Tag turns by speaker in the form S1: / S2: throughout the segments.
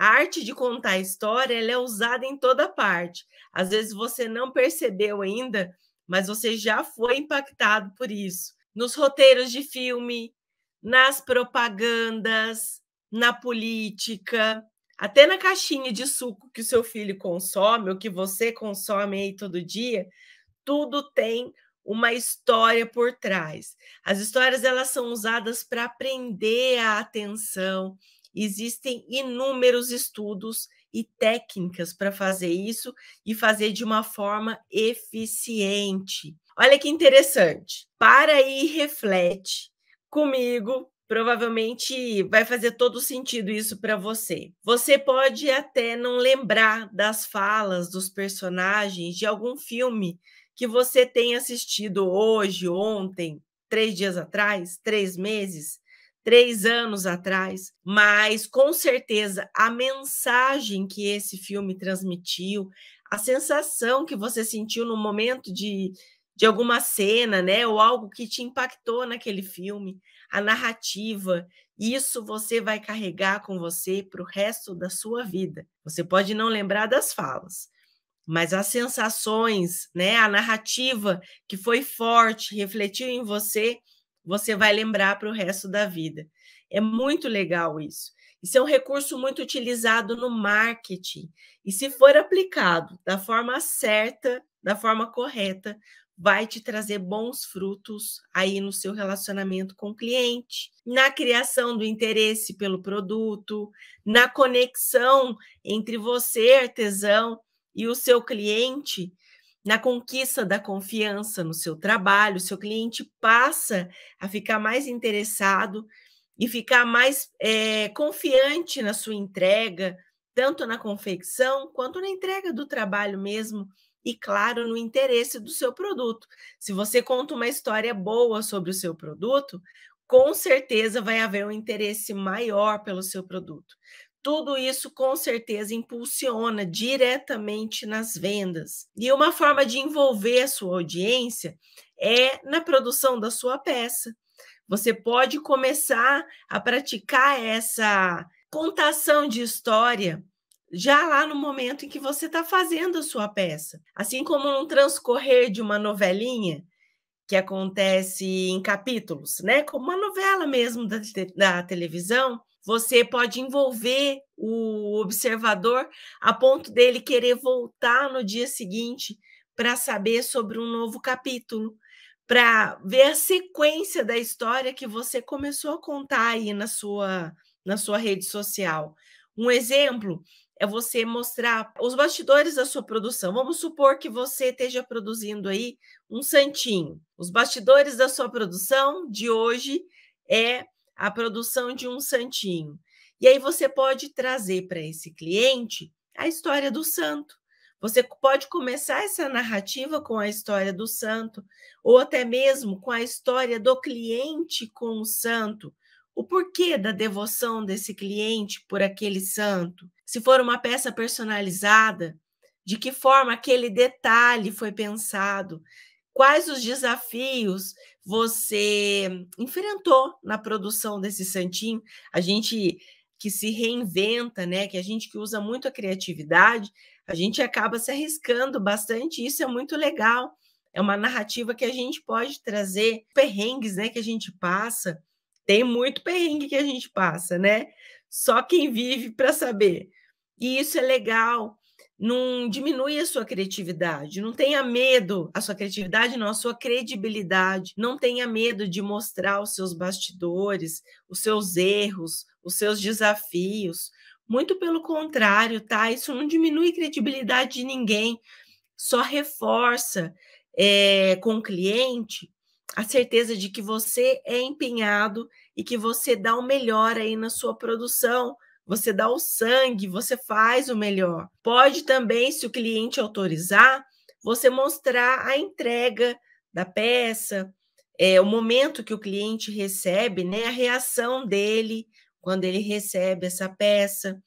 S1: A arte de contar história ela é usada em toda parte. Às vezes você não percebeu ainda, mas você já foi impactado por isso. Nos roteiros de filme, nas propagandas, na política, até na caixinha de suco que o seu filho consome, ou que você consome aí todo dia, tudo tem uma história por trás. As histórias elas são usadas para prender a atenção Existem inúmeros estudos e técnicas para fazer isso e fazer de uma forma eficiente. Olha que interessante. Para aí, reflete comigo. Provavelmente vai fazer todo sentido isso para você. Você pode até não lembrar das falas dos personagens de algum filme que você tenha assistido hoje, ontem, três dias atrás, três meses três anos atrás, mas com certeza a mensagem que esse filme transmitiu, a sensação que você sentiu no momento de, de alguma cena, né, ou algo que te impactou naquele filme, a narrativa, isso você vai carregar com você para o resto da sua vida. Você pode não lembrar das falas, mas as sensações, né, a narrativa que foi forte, refletiu em você, você vai lembrar para o resto da vida. É muito legal isso. Isso é um recurso muito utilizado no marketing. E se for aplicado da forma certa, da forma correta, vai te trazer bons frutos aí no seu relacionamento com o cliente, na criação do interesse pelo produto, na conexão entre você, artesão, e o seu cliente, na conquista da confiança no seu trabalho, seu cliente passa a ficar mais interessado e ficar mais é, confiante na sua entrega, tanto na confecção quanto na entrega do trabalho mesmo, e claro, no interesse do seu produto. Se você conta uma história boa sobre o seu produto, com certeza vai haver um interesse maior pelo seu produto tudo isso com certeza impulsiona diretamente nas vendas. E uma forma de envolver a sua audiência é na produção da sua peça. Você pode começar a praticar essa contação de história já lá no momento em que você está fazendo a sua peça. Assim como no transcorrer de uma novelinha que acontece em capítulos, né? Como uma novela mesmo da, da televisão, você pode envolver o observador a ponto dele querer voltar no dia seguinte para saber sobre um novo capítulo, para ver a sequência da história que você começou a contar aí na sua na sua rede social. Um exemplo é você mostrar os bastidores da sua produção. Vamos supor que você esteja produzindo aí um santinho. Os bastidores da sua produção de hoje é a produção de um santinho. E aí você pode trazer para esse cliente a história do santo. Você pode começar essa narrativa com a história do santo, ou até mesmo com a história do cliente com o santo. O porquê da devoção desse cliente por aquele santo? Se for uma peça personalizada, de que forma aquele detalhe foi pensado? quais os desafios você enfrentou na produção desse santinho? A gente que se reinventa, né? Que a gente que usa muito a criatividade, a gente acaba se arriscando bastante, isso é muito legal. É uma narrativa que a gente pode trazer perrengues, né, que a gente passa. Tem muito perrengue que a gente passa, né? Só quem vive para saber. E isso é legal não diminui a sua criatividade, não tenha medo, a sua criatividade não, a sua credibilidade, não tenha medo de mostrar os seus bastidores, os seus erros, os seus desafios. Muito pelo contrário, tá? Isso não diminui a credibilidade de ninguém, só reforça é, com o cliente a certeza de que você é empenhado e que você dá o melhor aí na sua produção, você dá o sangue, você faz o melhor. Pode também, se o cliente autorizar, você mostrar a entrega da peça, é, o momento que o cliente recebe, né, a reação dele quando ele recebe essa peça,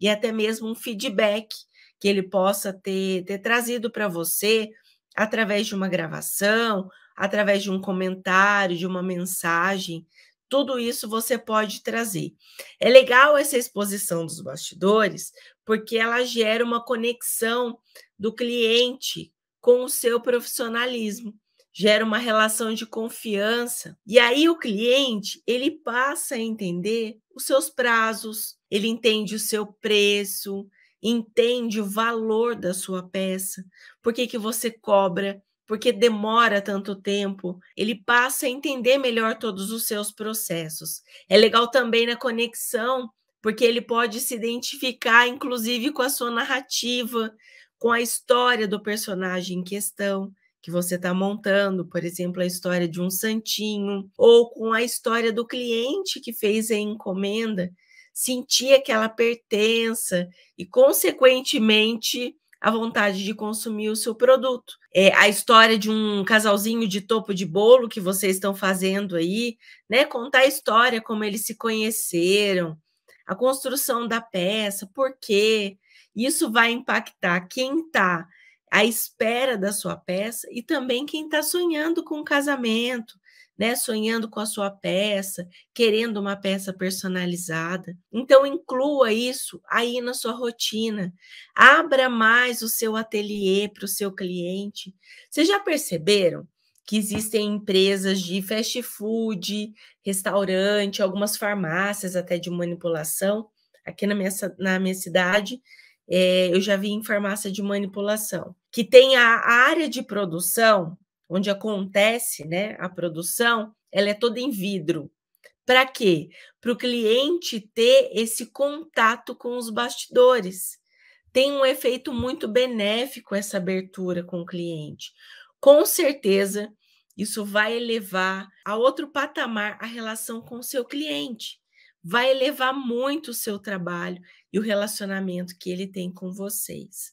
S1: e até mesmo um feedback que ele possa ter, ter trazido para você através de uma gravação, através de um comentário, de uma mensagem, tudo isso você pode trazer. É legal essa exposição dos bastidores, porque ela gera uma conexão do cliente com o seu profissionalismo, gera uma relação de confiança. E aí o cliente, ele passa a entender os seus prazos, ele entende o seu preço, entende o valor da sua peça, por que que você cobra porque demora tanto tempo, ele passa a entender melhor todos os seus processos. É legal também na conexão, porque ele pode se identificar, inclusive, com a sua narrativa, com a história do personagem em questão que você está montando, por exemplo, a história de um santinho, ou com a história do cliente que fez a encomenda, sentir aquela pertença e, consequentemente, a vontade de consumir o seu produto. É a história de um casalzinho de topo de bolo que vocês estão fazendo aí, né? Contar a história, como eles se conheceram, a construção da peça, por quê? Isso vai impactar quem está à espera da sua peça e também quem está sonhando com o casamento, né, sonhando com a sua peça, querendo uma peça personalizada. Então inclua isso aí na sua rotina. Abra mais o seu ateliê para o seu cliente. Vocês já perceberam que existem empresas de fast food, restaurante, algumas farmácias até de manipulação. Aqui na minha, na minha cidade, é, eu já vi em farmácia de manipulação, que tem a área de produção onde acontece né, a produção, ela é toda em vidro. Para quê? Para o cliente ter esse contato com os bastidores. Tem um efeito muito benéfico essa abertura com o cliente. Com certeza, isso vai elevar a outro patamar a relação com o seu cliente. Vai elevar muito o seu trabalho e o relacionamento que ele tem com vocês.